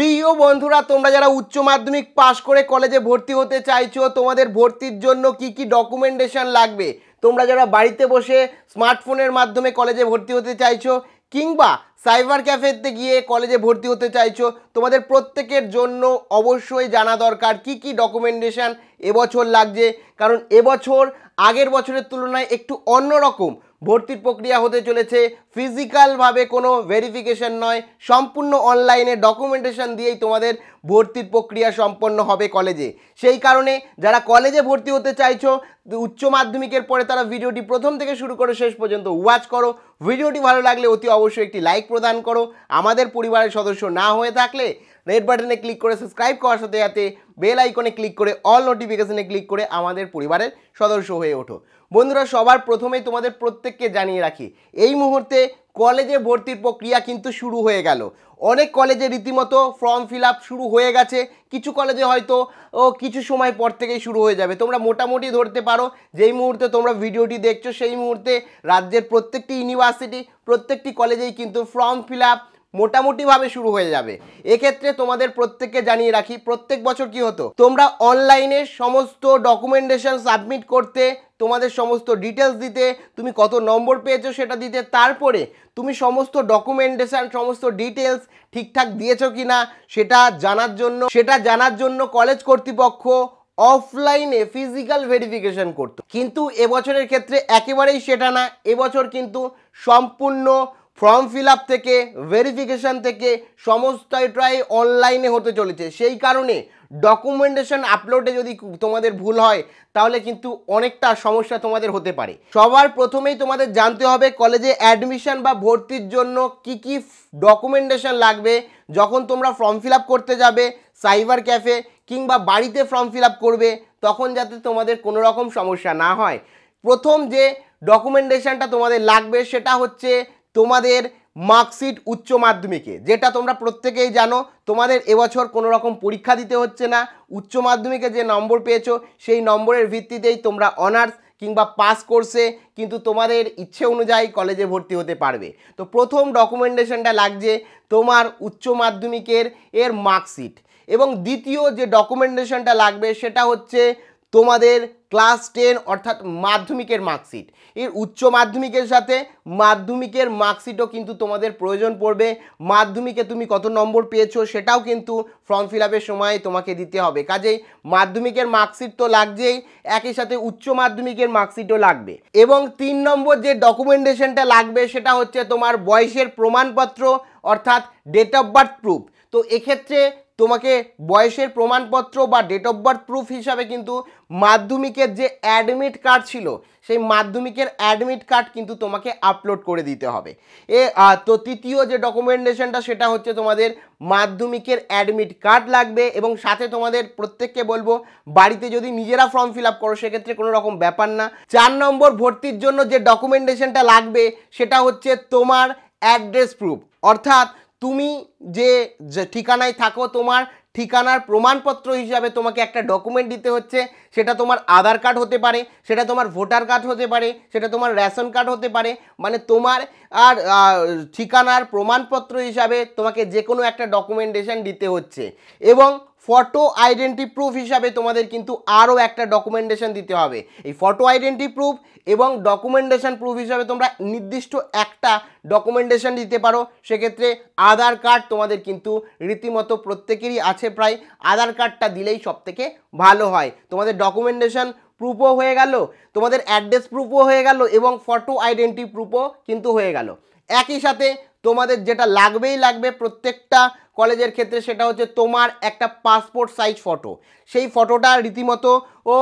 প্রিয় বন্ধুরা তোমরা যারা উচ্চ মাধ্যমিক পাশ করে কলেজে ভর্তি হতে চাইছো তোমাদের ভর্তির জন্য কি কি ডকুমেন্টেশন লাগবে তোমরা যারা বাড়িতে বসে স্মার্টফোনের মাধ্যমে কলেজে ভর্তি হতে চাইছো কিংবা সাইবার ক্যাফেতে গিয়ে কলেজে ভর্তি হতে চাইছো তোমাদের প্রত্যেকের জন্য অবশ্যই জানা দরকার কি কি ডকুমেন্টেশন এবছর লাগছে কারণ এবছর আগের বছরের তুলনায় একটু অন্যরকম ভর্তির প্রক্রিয়া হতে চলেছে ফিজিক্যালভাবে কোনো ভেরিফিকেশন নয় সম্পূর্ণ অনলাইনে ডকুমেন্টেশন দিয়েই তোমাদের ভর্তির প্রক্রিয়া সম্পন্ন হবে কলেজে সেই কারণে যারা কলেজে ভর্তি হতে চাইছো উচ্চ মাধ্যমিকের পরে তারা ভিডিওটি প্রথম থেকে শুরু করে শেষ পর্যন্ত ওয়াচ করো ভিডিওটি ভালো লাগলে অতি অবশ্যই একটি লাইক প্রদান করো আমাদের পরিবারের সদস্য না হয়ে থাকলে রেড বাটনে ক্লিক করে সাবস্ক্রাইব করার সাথে সাথে বেল আইকনে ক্লিক করে অল নোটিফিকেশানে ক্লিক করে আমাদের পরিবারের সদস্য হয়ে ওঠো বন্ধুরা সবার প্রথমেই তোমাদের প্রত্যেককে জানিয়ে রাখি এই মুহূর্তে কলেজে ভর্তির প্রক্রিয়া কিন্তু শুরু হয়ে গেল অনেক কলেজে রীতিমতো ফর্ম ফিল শুরু হয়ে গেছে কিছু কলেজে হয়তো ও কিছু সময় পর থেকেই শুরু হয়ে যাবে তোমরা মোটামুটি ধরতে পারো যেই মুহূর্তে তোমরা ভিডিওটি দেখছো সেই মুহূর্তে রাজ্যের প্রত্যেকটি ইউনিভার্সিটি প্রত্যেকটি কলেজেই কিন্তু ফর্ম ফিল মোটামুটিভাবে শুরু হয়ে যাবে এক্ষেত্রে তোমাদের প্রত্যেককে জানিয়ে রাখি প্রত্যেক বছর কি হতো তোমরা অনলাইনে সমস্ত ডকুমেন্টেশন সাবমিট করতে তোমাদের সমস্ত ডিটেলস দিতে তুমি কত নম্বর পেয়েছো সেটা দিতে তারপরে তুমি সমস্ত ডকুমেন্টেশন সমস্ত ডিটেলস ঠিকঠাক দিয়েছো কি না সেটা জানার জন্য সেটা জানার জন্য কলেজ কর্তৃপক্ষ অফলাইনে ফিজিক্যাল ভেরিফিকেশন করত কিন্তু এবছরের ক্ষেত্রে একেবারেই সেটা না এবছর কিন্তু সম্পূর্ণ ফর্ম ফিল আপ থেকে ভেরিফিকেশান থেকে সমস্তটাই অনলাইনে হতে চলেছে সেই কারণে ডকুমেন্টেশন আপলোডে যদি তোমাদের ভুল হয় তাহলে কিন্তু অনেকটা সমস্যা তোমাদের হতে পারে সবার প্রথমেই তোমাদের জানতে হবে কলেজে অ্যাডমিশন বা ভর্তির জন্য কি কি ডকুমেন্টেশন লাগবে যখন তোমরা ফর্ম ফিল করতে যাবে সাইবার ক্যাফে কিংবা বাড়িতে ফর্ম ফিল করবে তখন যাতে তোমাদের কোনো রকম সমস্যা না হয় প্রথম যে ডকুমেন্টেশনটা তোমাদের লাগবে সেটা হচ্ছে তোমাদের মার্কশিট উচ্চ মাধ্যমিকে যেটা তোমরা প্রত্যেকেই জানো তোমাদের এবছর কোনো রকম পরীক্ষা দিতে হচ্ছে না উচ্চ মাধ্যমিকে যে নম্বর পেয়েছো সেই নম্বরের ভিত্তিতেই তোমরা অনার্স কিংবা পাস কোর্সে কিন্তু তোমাদের ইচ্ছে অনুযায়ী কলেজে ভর্তি হতে পারবে তো প্রথম ডকুমেন্টেশনটা লাগছে তোমার উচ্চ মাধ্যমিকের এর মার্কশিট এবং দ্বিতীয় যে ডকুমেন্টেশনটা লাগবে সেটা হচ্ছে তোমাদের ক্লাস টেন অর্থাৎ মাধ্যমিকের মার্কশিট এর উচ্চ মাধ্যমিকের সাথে মাধ্যমিকের মার্কশিটও কিন্তু তোমাদের প্রয়োজন পড়বে মাধ্যমিকে তুমি কত নম্বর পেয়েছো সেটাও কিন্তু ফর্ম ফিল আপের সময় তোমাকে দিতে হবে কাজেই মাধ্যমিকের মার্কশিট তো লাগছেই একই সাথে উচ্চ মাধ্যমিকের মার্কশিটও লাগবে এবং তিন নম্বর যে ডকুমেন্টেশনটা লাগবে সেটা হচ্ছে তোমার বয়সের প্রমাণপত্র অর্থাৎ ডেট অফ বার্থ প্রুফ তো এক্ষেত্রে তোমাকে বয়সের প্রমাণপত্র বা ডেট অফ বার্থ প্রুফ হিসাবে কিন্তু মাধ্যমিকের যে অ্যাডমিট কার্ড ছিল সেই মাধ্যমিকের অ্যাডমিট কার্ড কিন্তু তোমাকে আপলোড করে দিতে হবে এ তো তৃতীয় যে ডকুমেন্টেশনটা সেটা হচ্ছে তোমাদের মাধ্যমিকের অ্যাডমিট কার্ড লাগবে এবং সাথে তোমাদের প্রত্যেককে বলবো বাড়িতে যদি নিজেরা ফর্ম ফিল আপ করো সেক্ষেত্রে কোনো রকম ব্যাপার না চার নম্বর ভর্তির জন্য যে ডকুমেন্টেশনটা লাগবে সেটা হচ্ছে তোমার অ্যাড্রেস প্রুফ অর্থাৎ তুমি যে ঠিকানায় থাকো তোমার ঠিকানার প্রমাণপত্র হিসাবে তোমাকে একটা ডকুমেন্ট দিতে হচ্ছে সেটা তোমার আধার কার্ড হতে পারে সেটা তোমার ভোটার কার্ড হতে পারে সেটা তোমার রেশন কার্ড হতে পারে মানে তোমার আর ঠিকানার প্রমাণপত্র হিসাবে তোমাকে যে কোনো একটা ডকুমেন্টেশন দিতে হচ্ছে এবং ফটো আইডেন্টি প্রুফ হিসাবে তোমাদের কিন্তু আরও একটা ডকুমেন্টেশন দিতে হবে এই ফটো আইডেন্টি প্রুফ এবং ডকুমেন্টেশন প্রুফ হিসাবে তোমরা নির্দিষ্ট একটা ডকুমেন্টেশন দিতে পারো সেক্ষেত্রে আধার কার্ড তোমাদের কিন্তু রীতিমতো প্রত্যেকেরই আছে প্রায় আধার কার্ডটা দিলেই সবথেকে ভালো হয় তোমাদের ডকুমেন্টেশন প্রুফও হয়ে গেল তোমাদের অ্যাড্রেস প্রুফও হয়ে গেল এবং ফটো আইডেন্টি প্রুফও কিন্তু হয়ে গেল একই সাথে তোমাদের যেটা লাগবেই লাগবে প্রত্যেকটা কলেজের ক্ষেত্রে সেটা হচ্ছে তোমার একটা পাসপোর্ট সাইজ ফটো সেই ফটোটা রীতিমতো ও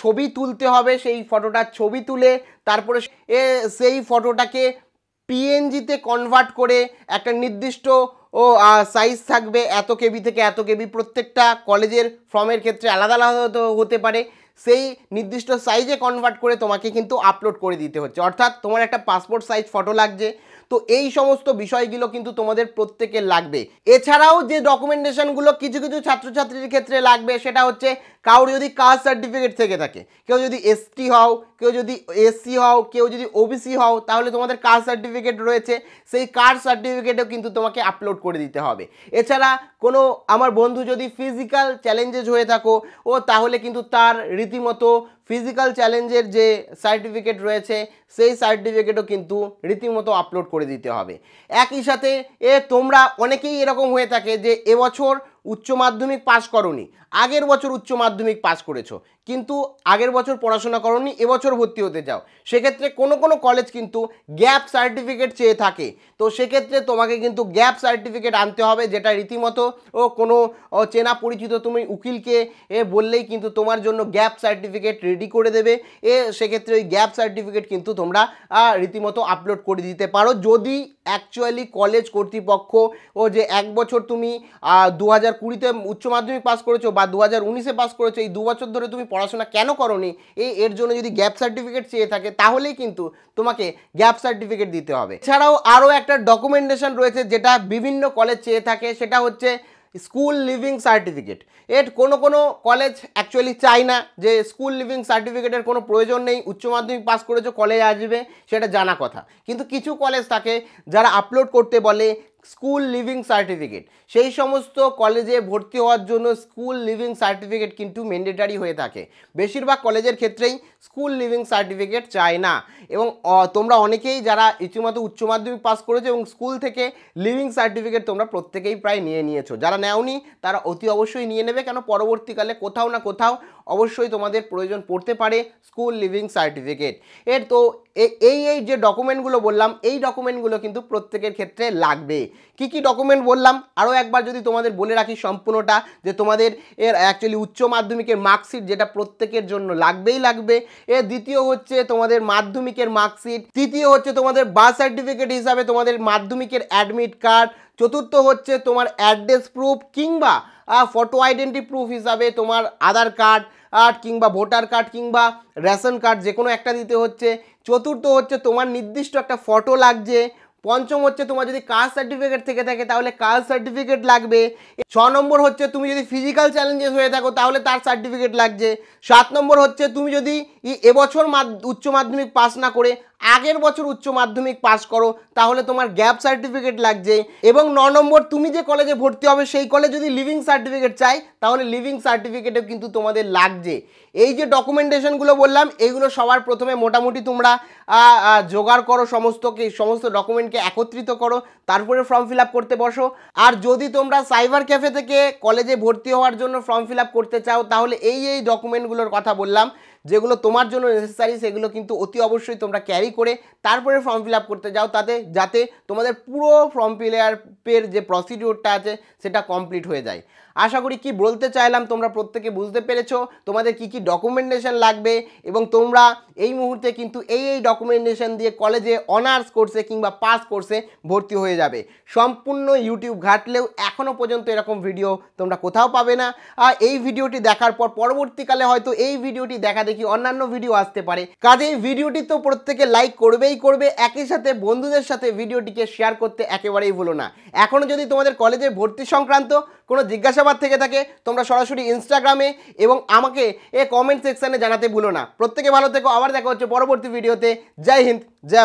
ছবি তুলতে হবে সেই ফটোটার ছবি তুলে তারপরে এ সেই ফটোটাকে পিএনজিতে কনভার্ট করে একটা নির্দিষ্ট ও সাইজ থাকবে এত কেবি থেকে এত কেবি প্রত্যেকটা কলেজের ফর্মের ক্ষেত্রে আলাদা আলাদা হতে পারে সেই নির্দিষ্ট সাইজে কনভার্ট করে তোমাকে কিন্তু আপলোড করে দিতে হচ্ছে অর্থাৎ তোমার একটা পাসপোর্ট সাইজ ফটো লাগছে তো এই সমস্ত বিষয়গুলো কিন্তু তোমাদের প্রত্যেকের লাগবে এছাড়াও যে ডকুমেন্টেশনগুলো কিছু কিছু ছাত্রছাত্রীর ক্ষেত্রে লাগবে সেটা হচ্ছে কারোর যদি কাস্ট সার্টিফিকেট থেকে থাকে কেউ যদি এসটি হও কেউ যদি এসসি হও কেউ যদি ওবিসি হও তাহলে তোমাদের কাস্ট সার্টিফিকেট রয়েছে সেই কাস্ট সার্টিফিকেটও কিন্তু তোমাকে আপলোড করে দিতে হবে এছাড়া কোনো আমার বন্ধু যদি ফিজিক্যাল চ্যালেঞ্জেস হয়ে থাকো ও তাহলে কিন্তু তার রীতিমতো ফিজিক্যাল চ্যালেঞ্জের যে সার্টিফিকেট রয়েছে সেই সার্টিফিকেটও কিন্তু রীতিমতো আপলোড করে দিতে হবে একই সাথে এ তোমরা অনেকেই এরকম হয়ে থাকে যে এবছর উচ্চ মাধ্যমিক পাশ করনি আগের বছর উচ্চ মাধ্যমিক পাশ করেছো কিন্তু আগের বছর পড়াশোনা করনি এবছর ভর্তি হতে যাও সেক্ষেত্রে কোনো কোনো কলেজ কিন্তু গ্যাপ সার্টিফিকেট চেয়ে থাকে তো সেক্ষেত্রে তোমাকে কিন্তু গ্যাপ সার্টিফিকেট আনতে হবে যেটা রীতিমতো ও কোনো চেনা পরিচিত তুমি উকিলকে এ বললেই কিন্তু তোমার জন্য গ্যাপ সার্টিফিকেট রেডি করে দেবে এ সেক্ষেত্রে ওই গ্যাপ সার্টিফিকেট কিন্তু তোমরা রীতিমতো আপলোড করে দিতে পারো যদি অ্যাকচুয়ালি কলেজ কর্তৃপক্ষ ও যে এক বছর তুমি দু হাজার কুড়িতে উচ্চ মাধ্যমিক পাস করেছো বা দু হাজার উনিশে পাস করেছো এই দু বছর ধরে তুমি পড়াশোনা কেন করনি এই এর জন্য যদি গ্যাপ সার্টিফিকেট চেয়ে থাকে তাহলেই কিন্তু তোমাকে গ্যাপ সার্টিফিকেট দিতে হবে এছাড়াও আরও একটা ডকুমেন্টেশন রয়েছে যেটা বিভিন্ন কলেজ চেয়ে থাকে সেটা হচ্ছে স্কুল লিভিং সার্টিফিকেট এর কোনো কোনো কলেজ অ্যাকচুয়ালি চায় না যে স্কুল লিভিং সার্টিফিকেটের কোনো প্রয়োজন নেই উচ্চ মাধ্যমিক পাস করেছো কলেজ আসবে সেটা জানা কথা কিন্তু কিছু কলেজ থাকে যারা আপলোড করতে বলে স্কুল লিভিং সার্টিফিকেট সেই সমস্ত কলেজে ভর্তি হওয়ার জন্য স্কুল লিভিং সার্টিফিকেট কিন্তু ম্যান্ডেটারি হয়ে থাকে বেশিরভাগ কলেজের ক্ষেত্রেই স্কুল লিভিং সার্টিফিকেট চায় না এবং তোমরা অনেকেই যারা ইতিমধ্যে উচ্চ মাধ্যমিক পাস করেছো এবং স্কুল থেকে লিভিং সার্টিফিকেট তোমরা প্রত্যেকেই প্রায় নিয়ে নিয়েছো যারা নেওনি তারা অতি অবশ্যই নিয়ে নেবে কেন পরবর্তীকালে কোথাও না কোথাও অবশ্যই তোমাদের প্রয়োজন পড়তে পারে স্কুল লিভিং সার্টিফিকেট এর তো এই এই যে ডকুমেন্টগুলো বললাম এই ডকুমেন্টগুলো কিন্তু প্রত্যেকের ক্ষেত্রে লাগবে কি কি ডকুমেন্ট বললাম আরও একবার যদি তোমাদের বলে রাখি সম্পূর্ণটা যে তোমাদের এর অ্যাকচুয়ালি উচ্চ মাধ্যমিকের মার্কশিট যেটা প্রত্যেকের জন্য লাগবেই লাগবে এর দ্বিতীয় হচ্ছে তোমাদের মাধ্যমিকের মার্কশিট তৃতীয় হচ্ছে তোমাদের বার্থ সার্টিফিকেট হিসাবে তোমাদের মাধ্যমিকের অ্যাডমিট কার্ড চতুর্থ হচ্ছে তোমার অ্যাড্রেস প্রুফ কিংবা ফটো আইডেন্টি প্রুফ হিসাবে তোমার আধার কার্ড আর কিংবা ভোটার কার্ড কিংবা রেশন কার্ড যে কোনো একটা দিতে হচ্ছে চতুর্থ হচ্ছে তোমার নির্দিষ্ট একটা ফটো লাগছে পঞ্চম হচ্ছে তোমার যদি কাস্ট সার্টিফিকেট থেকে থাকে তাহলে কাস্ট সার্টিফিকেট লাগবে ছ নম্বর হচ্ছে তুমি যদি ফিজিক্যাল চ্যালেঞ্জেস হয়ে থাকো তাহলে তার সার্টিফিকেট লাগছে সাত নম্বর হচ্ছে তুমি যদি এবছর উচ্চ মাধ্যমিক পাস না করে আগের বছর উচ্চ মাধ্যমিক পাশ করো তাহলে তোমার গ্যাপ সার্টিফিকেট লাগছে এবং ন নম্বর তুমি যে কলেজে ভর্তি হবে সেই কলেজ যদি লিভিং সার্টিফিকেট চাই তাহলে লিভিং সার্টিফিকেটও কিন্তু তোমাদের লাগছে এই যে ডকুমেন্টেশনগুলো বললাম এইগুলো সবার প্রথমে মোটামুটি তোমরা জোগাড় করো সমস্তকে সমস্ত ডকুমেন্টকে একত্রিত করো তারপরে ফর্ম ফিল করতে বসো আর যদি তোমরা সাইবার ক্যাফে থেকে কলেজে ভর্তি হওয়ার জন্য ফর্ম ফিল করতে চাও তাহলে এই এই ডকুমেন্টগুলোর কথা বললাম যেগুলো তোমার জন্য নেসেসারি সেগুলো কিন্তু অতি অবশ্যই তোমরা ক্যারি করে তারপরে ফর্ম ফিল আপ করতে যাও তাতে যাতে তোমাদের পুরো ফর্ম ফিল আপের যে প্রসিডিওরটা আছে সেটা কমপ্লিট হয়ে যায় আশা করি কি বলতে চাইলাম তোমরা প্রত্যেকে বুঝতে পেরেছো তোমাদের কি কি ডকুমেন্টেশন লাগবে এবং তোমরা এই মুহূর্তে কিন্তু এই এই ডকুমেন্টেশন দিয়ে কলেজে অনার্স কোর্সে কিংবা পাস কোর্সে ভর্তি হয়ে যাবে সম্পূর্ণ ইউটিউব ঘাটলেও এখনও পর্যন্ত এরকম ভিডিও তোমরা কোথাও পাবে না আর এই ভিডিওটি দেখার পর পরবর্তীকালে হয়তো এই ভিডিওটি দেখা দেখি অন্যান্য ভিডিও আসতে পারে কাজেই ভিডিওটি তো প্রত্যেকে লাইক করবেই করবে একই সাথে বন্ধুদের সাথে ভিডিওটিকে শেয়ার করতে একেবারেই ভুলো না এখনও যদি তোমাদের কলেজে ভর্তি সংক্রান্ত কোনো জিজ্ঞাসাবাদ থেকে থাকে তোমরা সরাসরি ইনস্টাগ্রামে এবং আমাকে এ কমেন্ট সেকশানে জানাতে ভুলো না প্রত্যেকে ভালো থেকো আবার দেখা হচ্ছে পরবর্তী ভিডিওতে জয় হিন্দ জয়